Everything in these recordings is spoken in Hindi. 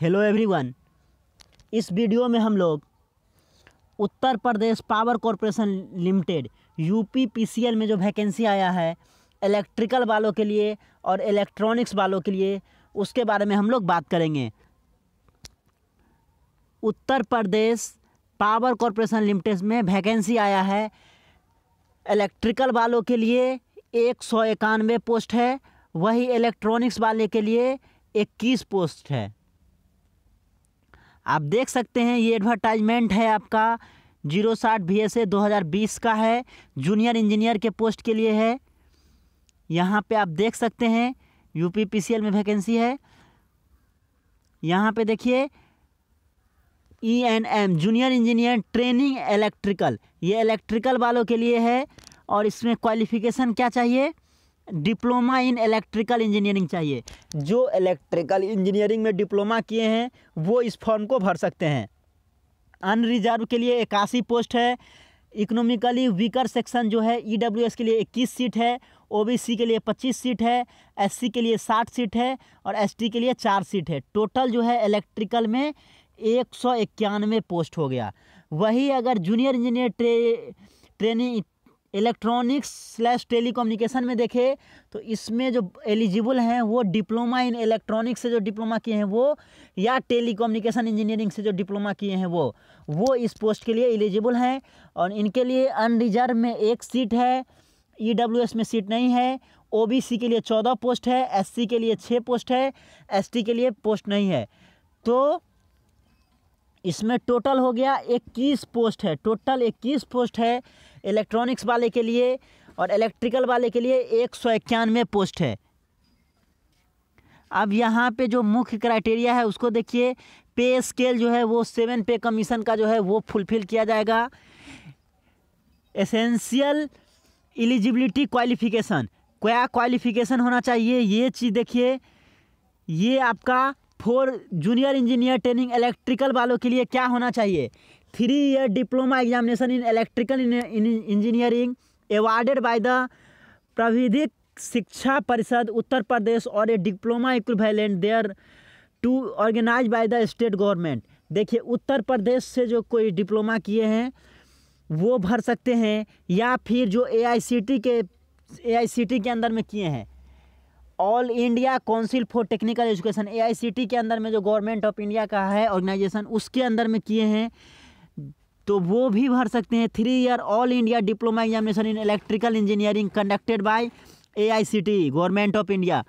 हेलो एवरीवन इस वीडियो में हम लोग Uttar Pradesh power corporation limited UP PCL में जो वैकेंसी आया है इलेक्ट्रिकल वालों के लिए और इलेक्ट्रॉनिक्स वालों के लिए उसके बारे में हम लोग बात करेंगे Uttar Pradesh power corporation limited में वैकेंसी आया है इलेक्ट्रिकल वालों के लिए एक सौ इक्यानवे पोस्ट है वही इलेक्ट्रॉनिक्स वाले के लिए इक्कीस पोस्ट है आप देख सकते हैं ये एडवर्टाइजमेंट है आपका जीरो साठ बी एस ए दो हज़ार बीस का है जूनियर इंजीनियर के पोस्ट के लिए है यहाँ पे आप देख सकते हैं U P P C L में वैकेंसी है यहाँ पे देखिए E N M junior engineer training electrical ये इलेक्ट्रिकल वालों के लिए है और इसमें क्वालिफिकेशन क्या चाहिए डिप्लोमा इन इलेक्ट्रिकल इंजीनियरिंग चाहिए जो इलेक्ट्रिकल इंजीनियरिंग में डिप्लोमा किए हैं वो इस फॉर्म को भर सकते हैं अनरिजर्व के लिए इक्यासी पोस्ट है इकोनॉमिकली वीकर सेक्शन जो है ई के लिए इक्कीस सीट है ओ के लिए पच्चीस सीट है एस के लिए साठ सीट है और एस के लिए चार सीट है टोटल जो है इलेक्ट्रिकल में एक सौ इक्यानवे पोस्ट हो गया वही अगर जूनियर इंजीनियर ट्रे ट्रेनिंग इलेक्ट्रॉनिक्स स्लैश टेली में देखे तो इसमें जो एलिजिबल हैं वो डिप्लोमा इन इलेक्ट्रॉनिक्स से जो डिप्लोमा किए हैं वो या टेलीकम्युनिकेशन इंजीनियरिंग से जो डिप्लोमा किए हैं वो वो इस पोस्ट के लिए एलिजिबल हैं और इनके लिए अनरिजर्व में एक सीट है ई e में सीट नहीं है ओ के लिए चौदह पोस्ट है एस के लिए छः पोस्ट है एस के लिए पोस्ट नहीं है तो इसमें टोटल हो गया इक्कीस पोस्ट है टोटल इक्कीस पोस्ट है इलेक्ट्रॉनिक्स वाले के लिए और इलेक्ट्रिकल वाले के लिए एक सौ इक्यानवे पोस्ट है अब यहाँ पे जो मुख्य क्राइटेरिया है उसको देखिए पे स्केल जो है वो सेवन पे कमीशन का जो है वो फुलफिल किया जाएगा एसेंशियल एलिजिबिलिटी क्वालिफिकेशन क्या क्वालिफिकेशन होना चाहिए ये चीज़ देखिए ये आपका for junior engineer training electrical वालों के लिए क्या होना चाहिए three year diploma examination in electrical engineering awarded by the Pravidhik Shiksha Parishad Uttar Pradesh और a diploma equivalent there to organize by the state government देखिए उत्तर प्रदेश से जो कोई डिप्लोमा किए हैं वो भर सकते हैं या फिर जो ए के ए के अंदर में किए हैं all India council for technical education ए के अंदर में जो गवर्नमेंट ऑफ इंडिया का है ऑर्गेनाइजेशन उसके अंदर में किए हैं तो वो भी भर सकते हैं three year all India diploma examination in electrical engineering conducted by AICTE government of India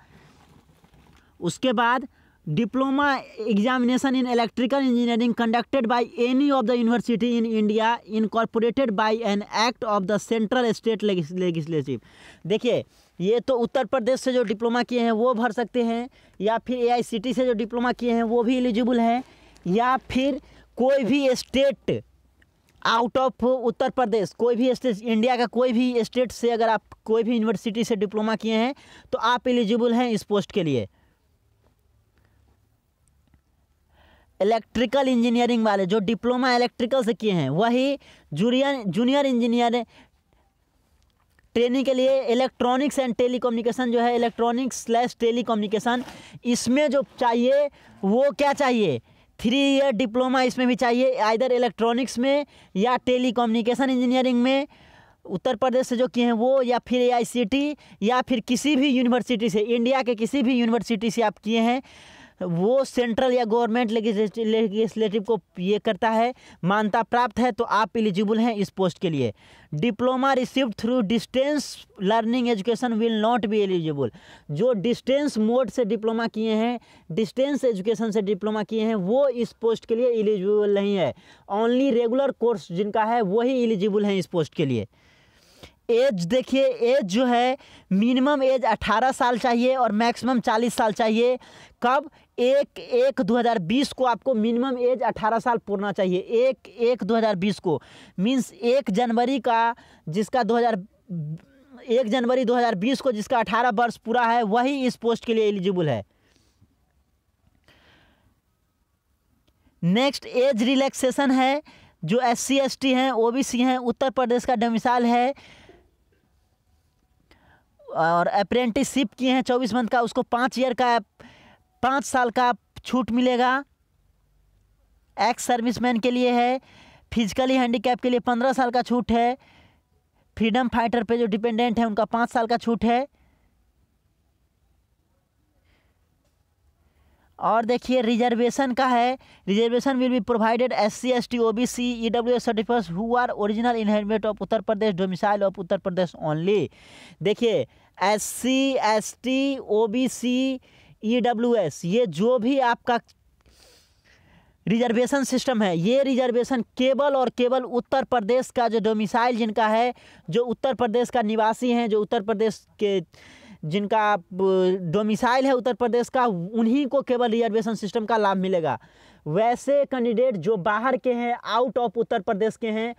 उसके बाद diploma examination in electrical engineering conducted by any of the university in India incorporated by an act of the central state legislative देखिए ये तो उत्तर प्रदेश से जो डिप्लोमा किए हैं वो भर सकते हैं या फिर ए से जो डिप्लोमा किए हैं वो भी एलिजिबल हैं या फिर कोई भी state out of Uttar Pradesh कोई भी स्टेट इंडिया का कोई भी स्टेट से अगर आप कोई भी यूनिवर्सिटी से डिप्लोमा किए हैं तो आप एलिजिबल हैं इस पोस्ट के लिए इलेक्ट्रिकल इंजीनियरिंग वाले जो डिप्लोमा इलेक्ट्रिकल से किए हैं वही जूनियर जूनियर इंजीनियर ट्रेनिंग के लिए इलेक्ट्रॉनिक्स एंड टेली जो है इलेक्ट्रॉनिक्स स्लैश टेलीकम्युनिकेशन इसमें जो चाहिए वो क्या चाहिए थ्री ईयर डिप्लोमा इसमें भी चाहिए आइधर इलेक्ट्रॉनिक्स में या टेली इंजीनियरिंग में उत्तर प्रदेश से जो किए हैं वो या फिर ए या फिर किसी भी यूनिवर्सिटी से इंडिया के किसी भी यूनिवर्सिटी से आप किए हैं वो सेंट्रल या गवर्नमेंट लेजिस्लेटिव को ये करता है मान्यता प्राप्त है तो आप एलिजिबल हैं इस पोस्ट के लिए diploma receive through distance learning education will not be eligible जो डिस्टेंस मोड से डिप्लोमा किए हैं डिस्टेंस एजुकेशन से डिप्लोमा किए हैं वो इस पोस्ट के लिए एलिजिबल नहीं है ओनली रेगुलर कोर्स जिनका है वही एलिजिबल हैं इस पोस्ट के लिए एज देखिए एज जो है मिनिमम एज 18 साल चाहिए और मैक्सिमम 40 साल चाहिए कब एक एक 2020 को आपको मिनिमम एज 18 साल पूर्ण चाहिए एक एक 2020 को मींस एक जनवरी का जिसका 2000 एक जनवरी 2020 को जिसका 18 वर्ष पूरा है वही इस पोस्ट के लिए एलिजिबल है नेक्स्ट एज रिलैक्सेशन है जो एस सी एस टी हैं ओ बी सी हैं उत्तर प्रदेश का डोमिसाइल है और अप्रेंटिसशिप किए हैं चौबीस मंथ का उसको पाँच ईयर का पाँच साल का छूट मिलेगा एक्स सर्विसमैन के लिए है फिजिकली हैंडीकैप के लिए पंद्रह साल का छूट है फ्रीडम फाइटर पे जो डिपेंडेंट है उनका पाँच साल का छूट है और देखिए रिजर्वेशन का है reservation will be provided S C S T O B C E W S certificate who are original inhabitant of Uttar Pradesh domicile of Uttar Pradesh only देखिए S C S T O B C E W S ये जो भी आपका रिजर्वेशन सिस्टम है ये रिजर्वेशन केवल और केवल उत्तर प्रदेश का जो डोमिसाइल जिनका है जो उत्तर प्रदेश का निवासी हैं जो उत्तर प्रदेश के जिनका डोमिसाइल है उत्तर प्रदेश का उन्हीं को केवल रिजर्वेशन सिस्टम का लाभ मिलेगा वैसे कैंडिडेट जो बाहर के हैं आउट ऑफ उत्तर प्रदेश के हैं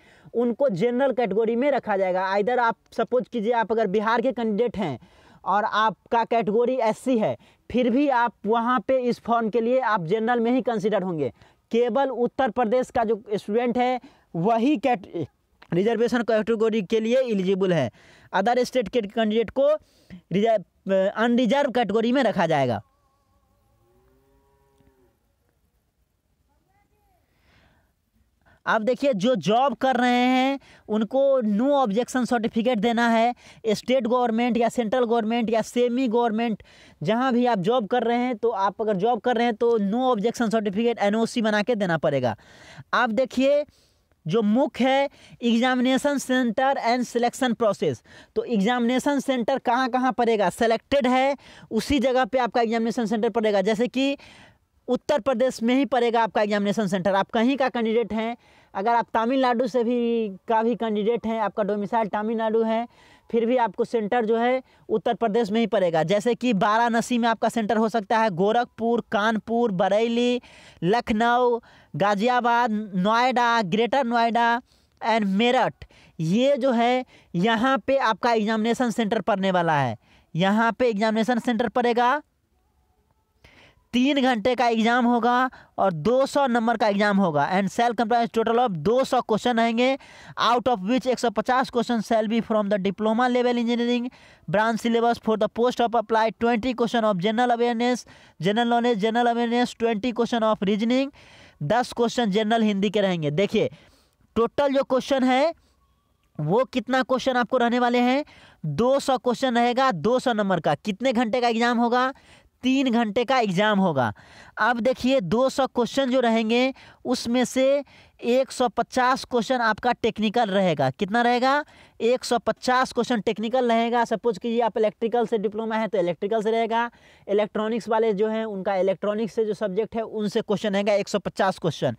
उनको जनरल कैटेगरी में रखा जाएगा आइधर आप सपोज कीजिए आप अगर बिहार के कैंडिडेट हैं और आपका कैटेगरी एस है फिर भी आप वहाँ पे इस फॉर्म के लिए आप जनरल में ही कंसिडर होंगे केवल उत्तर प्रदेश का जो स्टूडेंट है वही कैट रिजर्वेशन कैटेगोरी के लिए एलिजिबल है अदर स्टेट के कैंडिडेट को रिजर्व अनरिजर्व कैटेगोरी में रखा जाएगा आप देखिए जो जॉब कर रहे हैं उनको नो ऑब्जेक्शन सर्टिफिकेट देना है स्टेट गवर्नमेंट या सेंट्रल गवर्नमेंट या सेमी गवर्नमेंट जहां भी आप जॉब कर रहे हैं तो आप अगर जॉब कर रहे हैं तो नो ऑब्जेक्शन सर्टिफिकेट एनओसी बना के देना पड़ेगा आप देखिए जो मुख्य है examination centre and selection process तो एग्जामिनेशन सेंटर कहाँ कहाँ पड़ेगा सेलेक्टेड है उसी जगह पे आपका एग्जामिनेशन सेंटर पड़ेगा जैसे कि उत्तर प्रदेश में ही पड़ेगा आपका एग्जामिनेशन सेंटर आप कहीं का कैंडिडेट हैं अगर आप तमिलनाडु से भी का भी कैंडिडेट हैं आपका डोमिसाइल तमिलनाडु है फिर भी आपको सेंटर जो है उत्तर प्रदेश में ही पड़ेगा जैसे कि वाराणसी में आपका सेंटर हो सकता है गोरखपुर कानपुर बरेली लखनऊ गाजियाबाद नोएडा ग्रेटर नोएडा एंड मेरठ ये जो है यहाँ पे आपका एग्जामिनेशन सेंटर पड़ने वाला है यहाँ पे एग्जामिनेशन सेंटर पड़ेगा तीन घंटे का एग्ज़ाम होगा और 200 नंबर का एग्ज़ाम होगा and shall comprise total of 200 question रहेंगे out of which 150 question shall be from the diploma level engineering branch syllabus for the post of apply 20 question of general awareness general knowledge general awareness 20 question of reasoning दस क्वेश्चन जनरल हिंदी के रहेंगे देखिए टोटल जो क्वेश्चन है वो कितना क्वेश्चन आपको रहने वाले हैं 200 क्वेश्चन रहेगा 200 नंबर का कितने घंटे का एग्जाम होगा तीन घंटे का एग्ज़ाम होगा अब देखिए 200 क्वेश्चन जो रहेंगे उसमें से 150 क्वेश्चन आपका टेक्निकल रहेगा कितना रहेगा 150 क्वेश्चन टेक्निकल रहेगा सपोज कीजिए आप इलेक्ट्रिकल से डिप्लोमा है तो इलेक्ट्रिकल से रहेगा इलेक्ट्रॉनिक्स वाले जो हैं उनका इलेक्ट्रॉनिक्स से जो सब्जेक्ट है उनसे क्वेश्चन रहेगा एक क्वेश्चन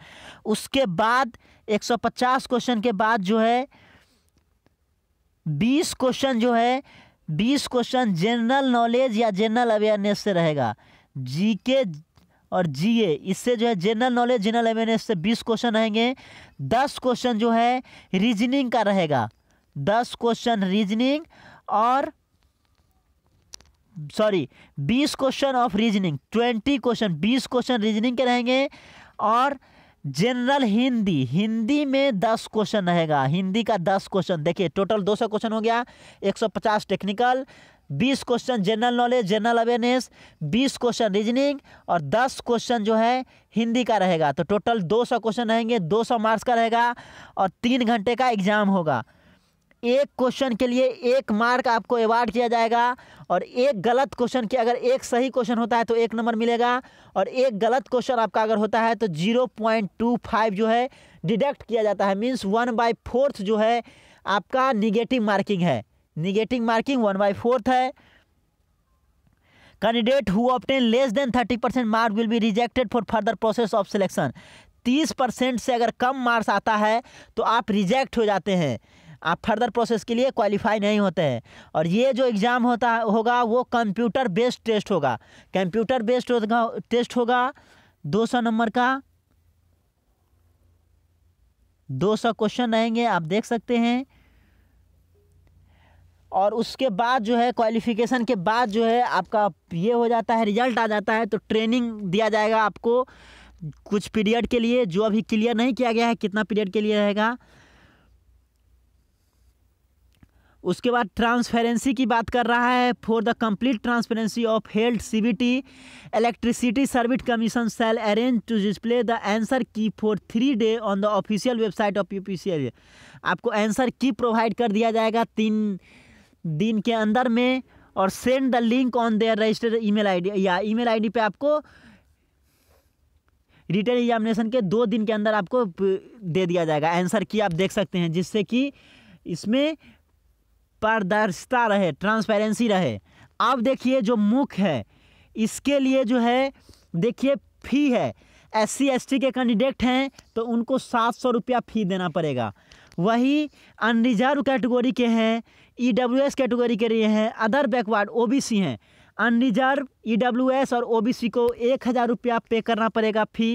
उसके बाद एक क्वेश्चन के बाद जो है बीस क्वेश्चन जो है बीस क्वेश्चन जनरल नॉलेज या जनरल अवेयरनेस से रहेगा जीके और जीए इससे जो है जनरल नॉलेज जनरल अवेयरनेस से बीस क्वेश्चन रहेंगे दस क्वेश्चन जो है रीजनिंग का रहेगा दस क्वेश्चन रीजनिंग और सॉरी बीस question of reasoning twenty question बीस क्वेश्चन रीजनिंग के रहेंगे और जनरल हिंदी हिंदी में दस क्वेश्चन रहेगा हिंदी का दस क्वेश्चन देखिए टोटल दो सौ क्वेश्चन हो गया एक सौ पचास टेक्निकल बीस question general knowledge general awareness बीस क्वेश्चन रीजनिंग और दस क्वेश्चन जो है हिंदी का रहेगा तो टोटल दो सौ क्वेश्चन रहेंगे दो सौ मार्क्स का रहेगा और तीन घंटे का एग्जाम होगा एक क्वेश्चन के लिए एक मार्क आपको अवार्ड किया जाएगा और एक गलत क्वेश्चन के अगर एक सही क्वेश्चन होता है तो एक नंबर मिलेगा और एक गलत क्वेश्चन आपका अगर होता है तो जीरो पॉइंट टू फाइव जो है डिडक्ट किया जाता है मीन्स वन बाई फोर्थ जो है आपका निगेटिव मार्किंग है negative marking one by fourth है candidate who obtain less than thirty percent mark will be rejected for further process of selection तीस परसेंट से अगर कम मार्क्स आता है तो आप रिजेक्ट हो जाते हैं आप फर्दर प्रोसेस के लिए क्वालिफाई नहीं होते हैं और ये जो एग्ज़ाम होता होगा वो कंप्यूटर बेस्ड टेस्ट होगा कंप्यूटर बेस्ड होगा टेस्ट होगा दो सौ नंबर का दो सौ क्वेश्चन रहेंगे आप देख सकते हैं और उसके बाद जो है क्वालिफिकेशन के बाद जो है आपका ये हो जाता है रिजल्ट आ जाता है तो ट्रेनिंग दिया जाएगा आपको कुछ पीरियड के लिए जो अभी क्लियर नहीं किया गया है कितना पीरियड के लिए रहेगा उसके बाद ट्रांसपेरेंसी की बात कर रहा है for the complete transparency of health CBT electricity service commission shall arrange to display the answer key for three day on the official website of UPCL आपको आंसर की प्रोवाइड कर दिया जाएगा तीन दिन के अंदर में और send the link on their registered email ID या ईमेल आईडी पे आपको रिटर्न एग्जामिनेशन के दो दिन के अंदर आपको दे दिया जाएगा आंसर की आप देख सकते हैं जिससे कि इसमें पारदर्शिता रहे ट्रांसपेरेंसी रहे अब देखिए जो मुख है इसके लिए जो है देखिए फी है एस सी के कैंडिडेट हैं तो उनको सात सौ रुपया फ़ी देना पड़ेगा वही अनरिजर्व कैटेगरी के हैं ई डब्ल्यू एस कैटेगरी के लिए हैं other backward O B C हैं अनरिजर्व ई डब्ल्यू एस और ओ बी सी को एक हज़ार रुपया पे करना पड़ेगा फ़ी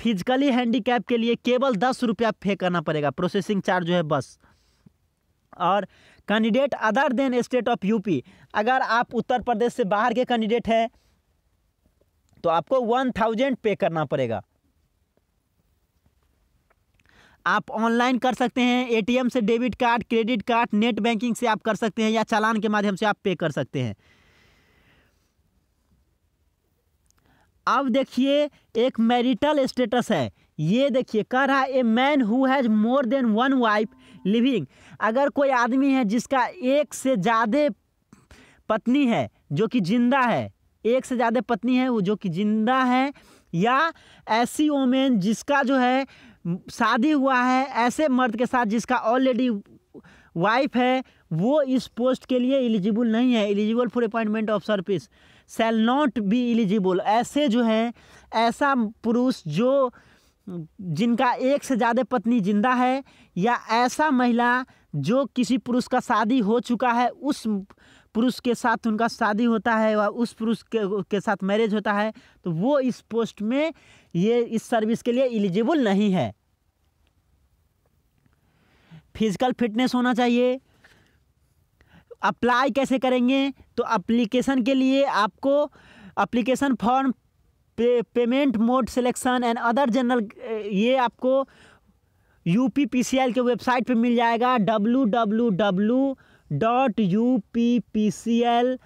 फिजिकली हैंडीकैप के लिए केवल दस रुपया पे करना पड़ेगा प्रोसेसिंग चार्ज जो है बस और candidate other than state of UP अगर आप उत्तर प्रदेश से बाहर के कैंडिडेट हैं तो आपको वन थाउजेंड पे करना पड़ेगा आप ऑनलाइन कर सकते हैं एटीएम से debit card credit card net banking से आप कर सकते हैं या चालान के माध्यम से आप पे कर सकते हैं अब देखिए एक मैरिटल स्टेटस है ये देखिए कह रहा है a man who has more than one wife living अगर कोई आदमी है जिसका एक से ज़्यादा पत्नी है जो कि जिंदा है एक से ज़्यादा पत्नी है वो जो कि जिंदा है या ऐसी वोमेन जिसका जो है शादी हुआ है ऐसे मर्द के साथ जिसका ऑलरेडी वाइफ है वो इस पोस्ट के लिए एलिजिबल नहीं है eligible for appointment of service shall not be eligible ऐसे जो है ऐसा पुरुष जो जिनका एक से ज़्यादा पत्नी जिंदा है या ऐसा महिला जो किसी पुरुष का शादी हो चुका है उस पुरुष के साथ उनका शादी होता है व उस पुरुष के के साथ मैरिज होता है तो वो इस पोस्ट में ये इस सर्विस के लिए एलिजिबल नहीं है फिजिकल फिटनेस होना चाहिए अप्लाई कैसे करेंगे तो अप्लीकेशन के लिए आपको अप्लीकेशन फॉर्म पे, payment mode selection and other general ये आपको U P P C L के वेबसाइट पे मिल जाएगा W W W dot U P P C L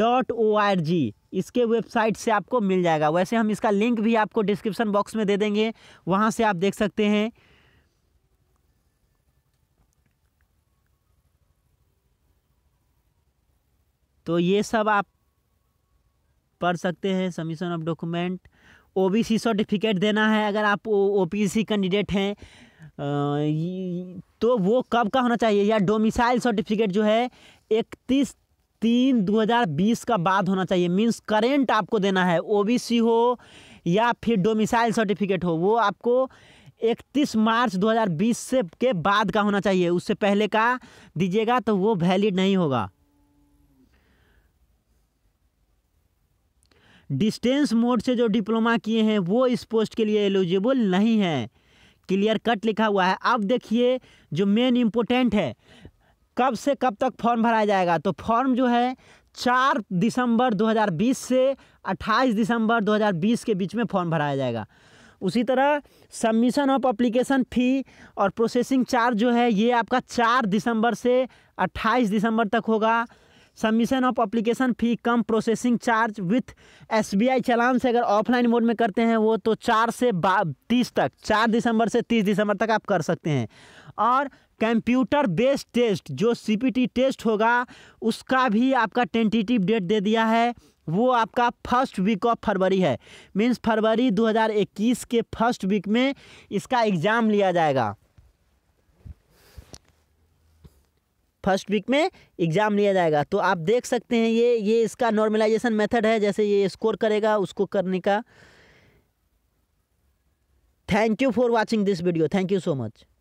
dot O R G इसके वेबसाइट से आपको मिल जाएगा वैसे हम इसका लिंक भी आपको डिस्क्रिप्शन बॉक्स में दे देंगे वहाँ से आप देख सकते हैं तो ये सब आप पढ़ सकते हैं submission of document OBC certificate देना है अगर आप ओपीसी कैंडिडेट हैं तो वो कब का होना चाहिए या डोमिसाइल सर्टिफिकेट जो है इकतीस तीन 2020 का बाद होना चाहिए मीन्स करेंट आपको देना है ओबीसी हो या फिर डोमिसाइल सर्टिफिकेट हो वो आपको 31 मार्च 2020 से के बाद का होना चाहिए उससे पहले का दीजिएगा तो वो वैलिड नहीं होगा डिस्टेंस मोड से जो डिप्लोमा किए हैं वो इस पोस्ट के लिए एलिजिबल नहीं है क्लियर कट लिखा हुआ है अब देखिए जो मेन इम्पोर्टेंट है कब से कब तक फॉर्म भराया जाएगा तो फॉर्म जो है चार दिसंबर 2020 से 28 दिसंबर 2020 के बीच में फॉर्म भराया जाएगा उसी तरह सबमिशन ऑफ अप्लीकेशन फ़ी और प्रोसेसिंग चार्ज जो है ये आपका चार दिसंबर से 28 दिसंबर तक होगा submission of application fee cum processing charge with SBI चालान से अगर ऑफलाइन मोड में करते हैं वो तो चार से बा तीस तक चार दिसंबर से तीस दिसंबर तक आप कर सकते हैं और कंप्यूटर बेस्ड टेस्ट जो सीपीटी टेस्ट होगा उसका भी आपका टेंटेटिव डेट दे दिया है वो आपका फर्स्ट वीक ऑफ फरवरी है मीन्स फरवरी इक्कीस के फर्स्ट वीक में इसका एग्ज़ाम लिया जाएगा फर्स्ट वीक में एग्ज़ाम लिया जाएगा तो आप देख सकते हैं ये ये इसका नॉर्मलाइजेशन मेथड है जैसे ये स्कोर करेगा उसको करने का thank you for watching this video thank you so much